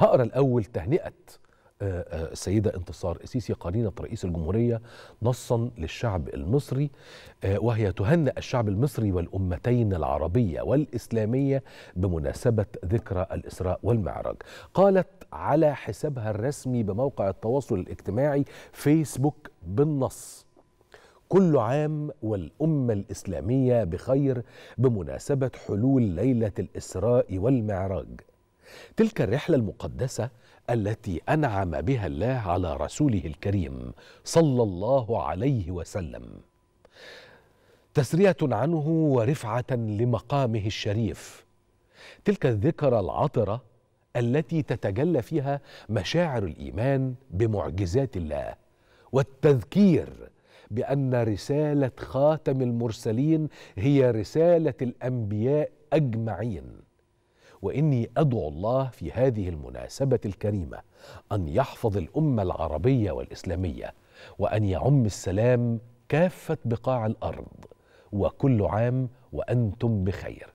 هقرا الاول تهنئه آه، آه، السيدة انتصار السيسي قرينة رئيس الجمهورية نصا للشعب المصري آه، وهي تهنئ الشعب المصري والأمتين العربية والإسلامية بمناسبة ذكرى الإسراء والمعراج قالت على حسابها الرسمي بموقع التواصل الاجتماعي فيسبوك بالنص كل عام والأمة الإسلامية بخير بمناسبة حلول ليلة الإسراء والمعراج تلك الرحله المقدسه التي انعم بها الله على رسوله الكريم صلى الله عليه وسلم تسريه عنه ورفعه لمقامه الشريف تلك الذكرى العطره التي تتجلى فيها مشاعر الايمان بمعجزات الله والتذكير بان رساله خاتم المرسلين هي رساله الانبياء اجمعين واني ادعو الله في هذه المناسبه الكريمه ان يحفظ الامه العربيه والاسلاميه وان يعم السلام كافه بقاع الارض وكل عام وانتم بخير